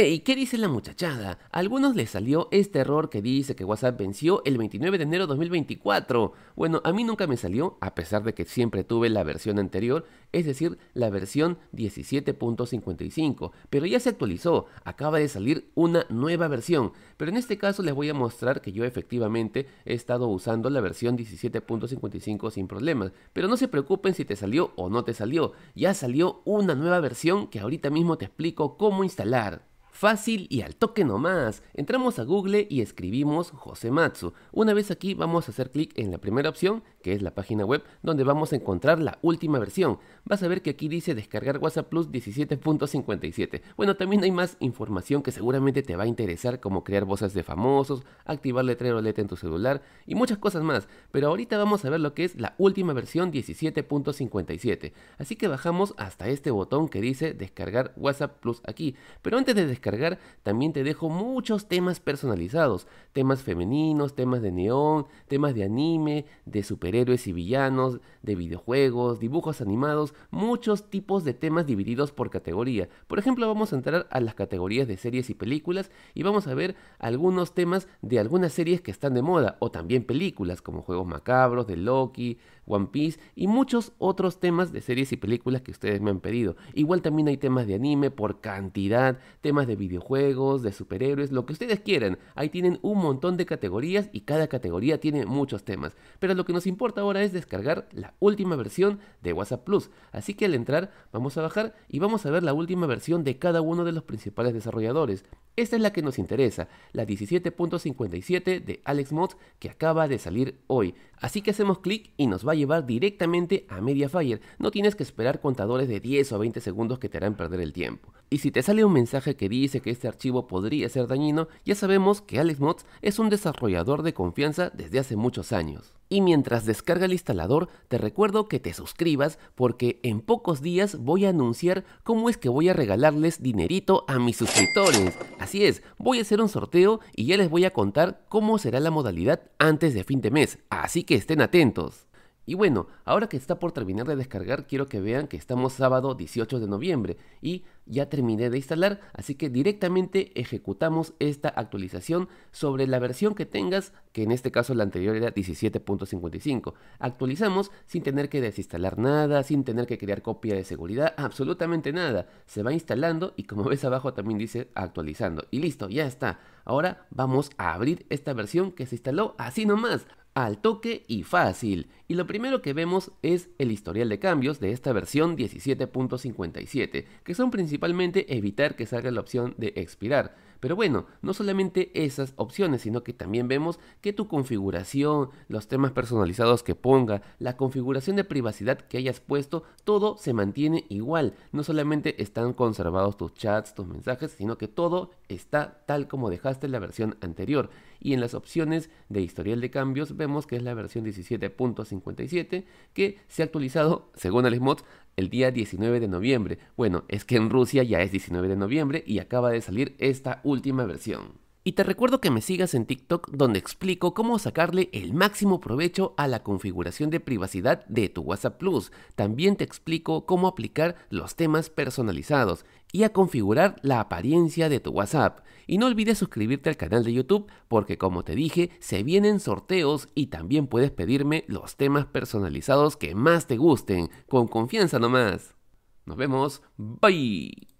Hey, ¿qué dice la muchachada? A algunos les salió este error que dice que WhatsApp venció el 29 de enero de 2024. Bueno, a mí nunca me salió, a pesar de que siempre tuve la versión anterior, es decir, la versión 17.55, pero ya se actualizó, acaba de salir una nueva versión. Pero en este caso les voy a mostrar que yo efectivamente he estado usando la versión 17.55 sin problemas, pero no se preocupen si te salió o no te salió, ya salió una nueva versión que ahorita mismo te explico cómo instalar. Fácil y al toque nomás. Entramos a Google y escribimos José Matsu. Una vez aquí vamos a hacer clic en la primera opción, que es la página web, donde vamos a encontrar la última versión. Vas a ver que aquí dice descargar WhatsApp Plus 17.57. Bueno, también hay más información que seguramente te va a interesar, como crear voces de famosos, activar letrero e en tu celular y muchas cosas más. Pero ahorita vamos a ver lo que es la última versión 17.57. Así que bajamos hasta este botón que dice descargar WhatsApp Plus aquí. Pero antes de descargar también te dejo muchos temas personalizados, temas femeninos, temas de neón, temas de anime, de superhéroes y villanos, de videojuegos, dibujos animados, muchos tipos de temas divididos por categoría. Por ejemplo, vamos a entrar a las categorías de series y películas y vamos a ver algunos temas de algunas series que están de moda o también películas como Juegos Macabros, de Loki, One Piece y muchos otros temas de series y películas que ustedes me han pedido. Igual también hay temas de anime por cantidad, temas de videojuegos, de superhéroes, lo que ustedes quieran. Ahí tienen un montón de categorías y cada categoría tiene muchos temas. Pero lo que nos importa ahora es descargar la última versión de WhatsApp Plus. Así que al entrar vamos a bajar y vamos a ver la última versión de cada uno de los principales desarrolladores. Esta es la que nos interesa, la 17.57 de Alex Mods que acaba de salir hoy. Así que hacemos clic y nos va a llevar directamente a Mediafire. No tienes que esperar contadores de 10 o 20 segundos que te harán perder el tiempo. Y si te sale un mensaje que dice que este archivo podría ser dañino, ya sabemos que AlexMods es un desarrollador de confianza desde hace muchos años. Y mientras descarga el instalador, te recuerdo que te suscribas porque en pocos días voy a anunciar cómo es que voy a regalarles dinerito a mis suscriptores. Así es, voy a hacer un sorteo y ya les voy a contar cómo será la modalidad antes de fin de mes, así que estén atentos. Y bueno, ahora que está por terminar de descargar, quiero que vean que estamos sábado 18 de noviembre y ya terminé de instalar, así que directamente ejecutamos esta actualización sobre la versión que tengas, que en este caso la anterior era 17.55. Actualizamos sin tener que desinstalar nada, sin tener que crear copia de seguridad, absolutamente nada. Se va instalando y como ves abajo también dice actualizando. Y listo, ya está. Ahora vamos a abrir esta versión que se instaló así nomás al toque y fácil. Y lo primero que vemos es el historial de cambios de esta versión 17.57, que son principalmente evitar que salga la opción de expirar. Pero bueno, no solamente esas opciones, sino que también vemos que tu configuración, los temas personalizados que ponga, la configuración de privacidad que hayas puesto, todo se mantiene igual. No solamente están conservados tus chats, tus mensajes, sino que todo está tal como dejaste en la versión anterior y en las opciones de historial de cambios vemos que es la versión 17.57 que se ha actualizado, según el el día 19 de noviembre. Bueno, es que en Rusia ya es 19 de noviembre y acaba de salir esta última versión. Y te recuerdo que me sigas en TikTok donde explico cómo sacarle el máximo provecho a la configuración de privacidad de tu WhatsApp Plus. También te explico cómo aplicar los temas personalizados y a configurar la apariencia de tu WhatsApp. Y no olvides suscribirte al canal de YouTube porque como te dije, se vienen sorteos y también puedes pedirme los temas personalizados que más te gusten. Con confianza nomás. Nos vemos. Bye.